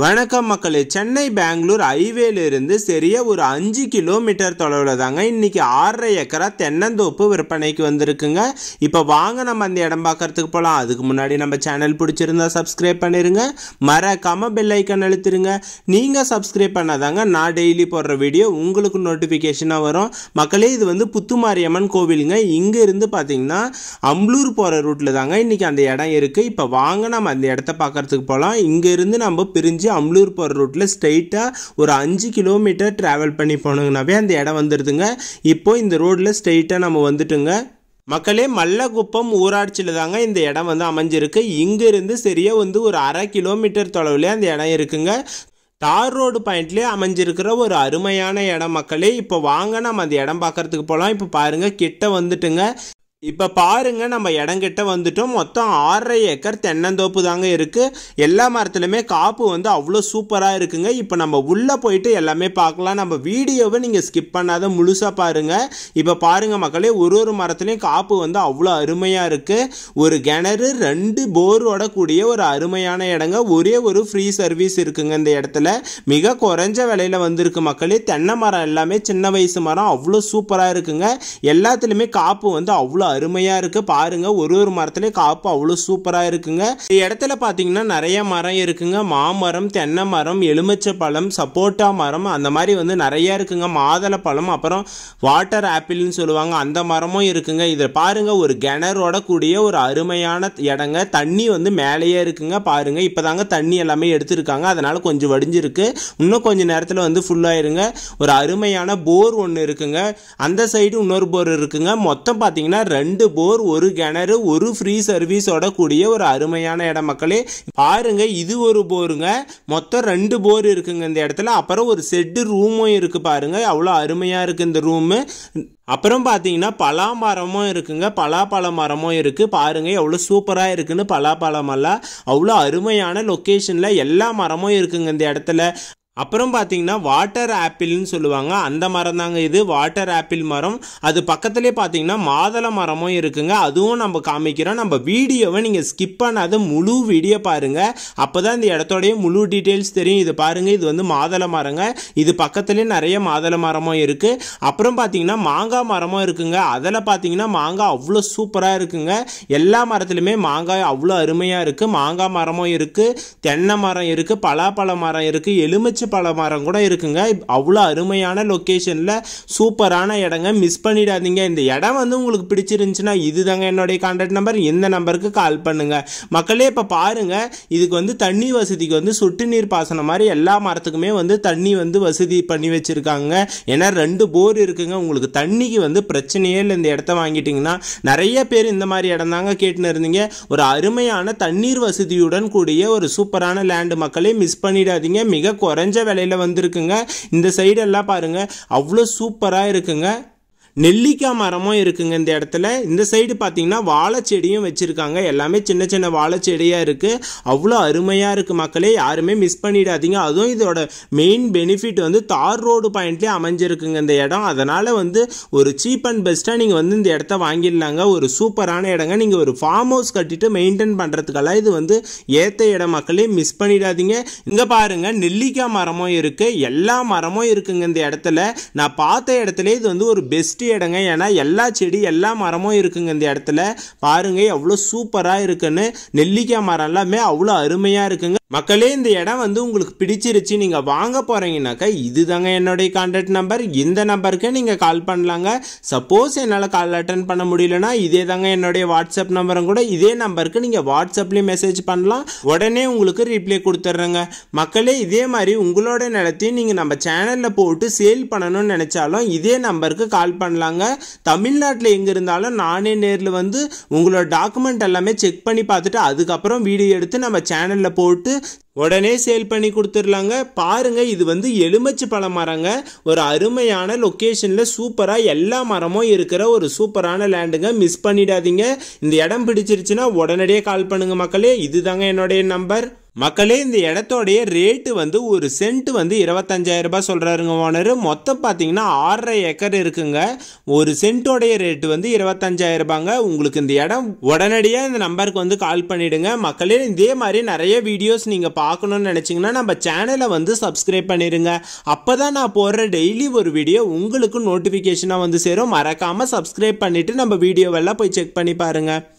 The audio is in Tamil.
வணக்கம் மக்களே சென்னை பெங்களூர் ஹைவேலேருந்து சரியா ஒரு அஞ்சு கிலோமீட்டர் தொலைவில் தாங்க இன்றைக்கி ஆறரை ஏக்கரா தென்னந்தோப்பு விற்பனைக்கு வந்திருக்குங்க இப்போ வாங்க நம்ம அந்த இடம் பார்க்கறதுக்கு போகலாம் அதுக்கு முன்னாடி நம்ம சேனல் பிடிச்சிருந்தா சப்ஸ்கிரைப் பண்ணிடுங்க மறக்காம பெல்லைக்கன் அழுத்திருங்க நீங்கள் சப்ஸ்கிரைப் பண்ணாதாங்க நான் டெய்லி போடுற வீடியோ உங்களுக்கு நோட்டிஃபிகேஷனாக வரும் மக்களே இது வந்து புத்துமாரியம்மன் கோவிலுங்க இங்கேருந்து இருந்து பார்த்தீங்கன்னா அம்blூர் போகிற ரூட்டில் தாங்க இன்றைக்கி அந்த இடம் இருக்குது இப்போ வாங்க நம்ம அந்த இடத்த பார்க்கறதுக்கு போகலாம் இங்கேருந்து நம்ம பிரிஞ்சு முடிஞ்சு அம்லூர் போகிற ரூட்டில் ஸ்ட்ரைட்டாக ஒரு அஞ்சு கிலோமீட்டர் ட்ராவல் பண்ணி போனோங்கனாவே அந்த இடம் வந்துடுதுங்க இப்போது இந்த ரோட்டில் ஸ்ட்ரைட்டாக நம்ம வந்துட்டுங்க மக்களே மல்லக்குப்பம் ஊராட்சியில் தாங்க இந்த இடம் வந்து அமைஞ்சிருக்கு இங்கேருந்து சரியாக வந்து ஒரு அரை கிலோமீட்டர் தொலைவில் அந்த இடம் இருக்குங்க தார் ரோடு பாயிண்ட்லேயே அமைஞ்சிருக்கிற ஒரு அருமையான இடம் மக்களே இப்போ வாங்க நம்ம அந்த இடம் பார்க்குறதுக்கு போகலாம் இப்போ பாருங்கள் கிட்ட வந்துட்டுங்க இப்போ பாருங்கள் நம்ம இடங்கிட்ட வந்துட்டோம் மொத்தம் ஆறரை ஏக்கர் தென்னந்தோப்பு தாங்க இருக்குது எல்லா மரத்துலையுமே காப்பு வந்து அவ்வளோ சூப்பராக இருக்குங்க இப்போ நம்ம உள்ளே போயிட்டு எல்லாமே பார்க்கலாம் நம்ம வீடியோவை நீங்கள் ஸ்கிப் பண்ணாத முழுசாக பாருங்கள் இப்போ பாருங்கள் மக்களே ஒரு ஒரு மரத்துலேயும் காப்பு வந்து அவ்வளோ அருமையாக இருக்குது ஒரு கிணறு ரெண்டு போரோட கூடிய ஒரு அருமையான இடங்க ஒரே ஒரு ஃப்ரீ சர்வீஸ் இருக்குங்க இந்த இடத்துல மிக குறைஞ்ச விலையில் வந்திருக்கு மக்களே தென்னை மரம் எல்லாமே சின்ன வயசு மரம் அவ்வளோ சூப்பராக இருக்குங்க எல்லாத்துலேயுமே காப்பு வந்து அவ்வளோ அருமையாக இருக்குது பாருங்க ஒரு ஒரு மரத்துலேயும் காப்பு அவ்வளோ சூப்பராக இருக்குங்க இந்த இடத்துல பார்த்தீங்கன்னா நிறைய மரம் இருக்குங்க மாமரம் தென்னை மரம் எலுமிச்சை பழம் சப்போட்டா மரம் அந்த மாதிரி வந்து நிறையா இருக்குங்க மாதள பழம் அப்புறம் வாட்டர் ஆப்பிள்னு சொல்லுவாங்க அந்த மரமும் இருக்குங்க இதில் பாருங்கள் ஒரு கிணறோட கூடிய ஒரு அருமையான இடங்க தண்ணி வந்து மேலேயே இருக்குங்க பாருங்க இப்போ தாங்க தண்ணி எல்லாமே எடுத்துருக்காங்க அதனால் கொஞ்சம் வடிஞ்சிருக்கு இன்னும் கொஞ்சம் நேரத்தில் வந்து ஃபுல்லாயிருங்க ஒரு அருமையான போர் ஒன்று இருக்குங்க அந்த சைடு இன்னொரு போர் இருக்குங்க மொத்தம் பார்த்தீங்கன்னா ரெண்டு போர் ஒரு கிணறு ஒரு ஃப்ரீ சர்வீஸோட கூடிய ஒரு அருமையான இடம் மக்களே பாருங்க இது ஒரு போருங்க மொத்தம் ரெண்டு போர் இருக்குங்க இந்த இடத்துல அப்புறம் ஒரு செட்டு ரூமும் இருக்கு பாருங்க அவ்வளோ அருமையாக இருக்குது இந்த ரூமு அப்புறம் பார்த்தீங்கன்னா பலா மரமும் இருக்குங்க பலாப்பழ மரமும் இருக்குது பாருங்கள் எவ்வளோ சூப்பராக இருக்குன்னு பலாப்பழமெல்லாம் அவ்வளோ அருமையான லொக்கேஷனில் எல்லா மரமும் இருக்குங்க இந்த இடத்துல அப்புறம் பார்த்தீங்கன்னா வாட்டர் ஆப்பிள்னு சொல்லுவாங்க அந்த மரம் தாங்க இது வாட்டர் ஆப்பிள் மரம் அது பக்கத்துலேயே பார்த்தீங்கன்னா மாதள மரமும் இருக்குங்க அதுவும் நம்ம காமிக்கிறோம் நம்ம வீடியோவை நீங்கள் ஸ்கிப் பண்ணாத முழு வீடியோ பாருங்கள் அப்போ தான் இந்த இடத்தோடைய முழு டீட்டெயில்ஸ் தெரியும் இது பாருங்கள் இது வந்து மாதள மரங்க இது பக்கத்துலேயே நிறைய மாதள மரமும் இருக்குது அப்புறம் பார்த்தீங்கன்னா மாங்காய் மரமும் இருக்குங்க அதில் பார்த்தீங்கன்னா மாங்காய் அவ்வளோ சூப்பராக இருக்குங்க எல்லா மரத்துலையுமே மாங்காய் அவ்வளோ அருமையாக இருக்குது மாங்காய் மரமும் இருக்குது தென்னை மரம் இருக்குது பலாப்பழ மரம் இருக்குது எலுமிச்சை ஆரஞ்சு பழ மரம் கூட இருக்குங்க அவ்வளோ அருமையான லொக்கேஷனில் சூப்பரான இடங்க மிஸ் பண்ணிடாதீங்க இந்த இடம் வந்து உங்களுக்கு பிடிச்சிருந்துச்சுன்னா இதுதாங்க என்னுடைய கான்டாக்ட் நம்பர் இந்த நம்பருக்கு கால் பண்ணுங்கள் மக்களே இப்போ பாருங்கள் இதுக்கு வந்து தண்ணி வசதிக்கு வந்து சொட்டு நீர் பாசனம் மாதிரி எல்லா மரத்துக்குமே வந்து தண்ணி வந்து வசதி பண்ணி வச்சுருக்காங்க ஏன்னா ரெண்டு போர் இருக்குங்க உங்களுக்கு தண்ணிக்கு வந்து பிரச்சனையே இல்லை இந்த இடத்த வாங்கிட்டிங்கன்னா நிறைய பேர் இந்த மாதிரி இடம் தாங்க கேட்டுன்னு இருந்தீங்க ஒரு அருமையான தண்ணீர் வசதியுடன் கூடிய ஒரு சூப்பரான லேண்டு மக்களே மிஸ் பண்ணிடாதீங்க மிக குறைஞ்ச குறைஞ்ச விலையில் வந்திருக்குங்க இந்த சைடெல்லாம் பாருங்கள் அவ்வளோ சூப்பராக இருக்குங்க நெல்லிக்காய் மரமும் இருக்குங்க இந்த இடத்துல இந்த சைடு பார்த்தீங்கன்னா வாழைச்செடியும் வச்சுருக்காங்க எல்லாமே சின்ன சின்ன வாழைச்செடியாக இருக்குது அவ்வளோ அருமையாக இருக்குது மக்களே யாருமே மிஸ் பண்ணிடாதீங்க அதுவும் இதோட மெயின் பெனிஃபிட் வந்து தார் ரோடு பாயிண்ட்லேயே அமைஞ்சிருக்குங்க இந்த இடம் அதனால் வந்து ஒரு சீப் அண்ட் பெஸ்ட்டாக நீங்கள் வந்து இந்த இடத்த வாங்கிடலாங்க ஒரு சூப்பரான இடங்க நீங்கள் ஒரு ஃபார்ம் ஹவுஸ் கட்டிட்டு மெயின்டைன் பண்ணுறதுக்கெல்லாம் இது வந்து ஏற்ற இடம் மக்களே மிஸ் பண்ணிடாதீங்க இங்கே பாருங்கள் நெல்லிக்காய் மரமும் இருக்குது எல்லா மரமும் இருக்குங்க இந்த இடத்துல நான் பார்த்த இடத்துல இது வந்து ஒரு பெஸ்ட் சுற்றி இடங்க ஏன்னா எல்லா செடி எல்லா மரமும் இருக்குங்க இந்த இடத்துல பாருங்கள் எவ்வளோ சூப்பராக இருக்குன்னு நெல்லிக்காய் மரம் எல்லாமே அவ்வளோ அருமையாக இருக்குங்க மக்களே இந்த இடம் வந்து உங்களுக்கு பிடிச்சிருச்சு நீங்கள் வாங்க போகிறீங்கனாக்கா இது தாங்க என்னுடைய கான்டாக்ட் நம்பர் இந்த நம்பருக்கு நீங்கள் கால் பண்ணலாங்க சப்போஸ் என்னால் கால் அட்டன் பண்ண முடியலன்னா இதே தாங்க என்னுடைய வாட்ஸ்அப் நம்பரும் கூட இதே நம்பருக்கு நீங்கள் வாட்ஸ்அப்லேயும் மெசேஜ் பண்ணலாம் உடனே உங்களுக்கு ரிப்ளை கொடுத்துட்றேங்க மக்களே இதே மாதிரி உங்களோட நிலத்தையும் நீங்கள் நம்ம சேனலில் போட்டு சேல் பண்ணணும்னு நினச்சாலும் இதே நம்பருக்கு கால் பண்ணலாங்க தமிழ்நாட்டில் எங்கே இருந்தாலும் நானே நேரில் வந்து உங்களோட டாக்குமெண்ட் எல்லாமே செக் பண்ணி பார்த்துட்டு அதுக்கப்புறம் வீடியோ எடுத்து நம்ம சேனலில் போட்டு உடனே சேல் பண்ணி கொடுத்துர்லாங்க பாருங்கள் இது வந்து எலுமிச்சு பழ மரங்க ஒரு அருமையான லொக்கேஷனில் சூப்பராக எல்லா மரமும் இருக்கிற ஒரு சூப்பரான லேண்டுங்க மிஸ் பண்ணிடாதீங்க இந்த இடம் பிடிச்சிருச்சுன்னா உடனடியே கால் பண்ணுங்கள் மக்களே இதுதாங்க என்னுடைய நம்பர் மக்களே இந்த இடத்தோடைய ரேட்டு வந்து ஒரு சென்ட் வந்து இருபத்தஞ்சாயிரம் ரூபாய் சொல்கிறாருங்க ஓனர் மொத்தம் பார்த்தீங்கன்னா ஆறரை ஏக்கர் இருக்குங்க ஒரு சென்ட்டோடைய ரேட்டு வந்து இருபத்தஞ்சாயிரம் ரூபாங்க உங்களுக்கு இந்த இடம் உடனடியாக இந்த நம்பருக்கு வந்து கால் பண்ணிவிடுங்க மக்களே இதே மாதிரி நிறைய வீடியோஸ் நீங்கள் பார்க்கணுன்னு நினச்சிங்கன்னா நம்ம சேனலை வந்து சப்ஸ்கிரைப் பண்ணிடுங்க அப்போ தான் நான் போடுற டெய்லி ஒரு வீடியோ உங்களுக்கு நோட்டிஃபிகேஷனாக வந்து சேரும் மறக்காமல் சப்ஸ்கிரைப் பண்ணிவிட்டு நம்ம வீடியோவெல்லாம் போய் செக் பண்ணி பாருங்கள்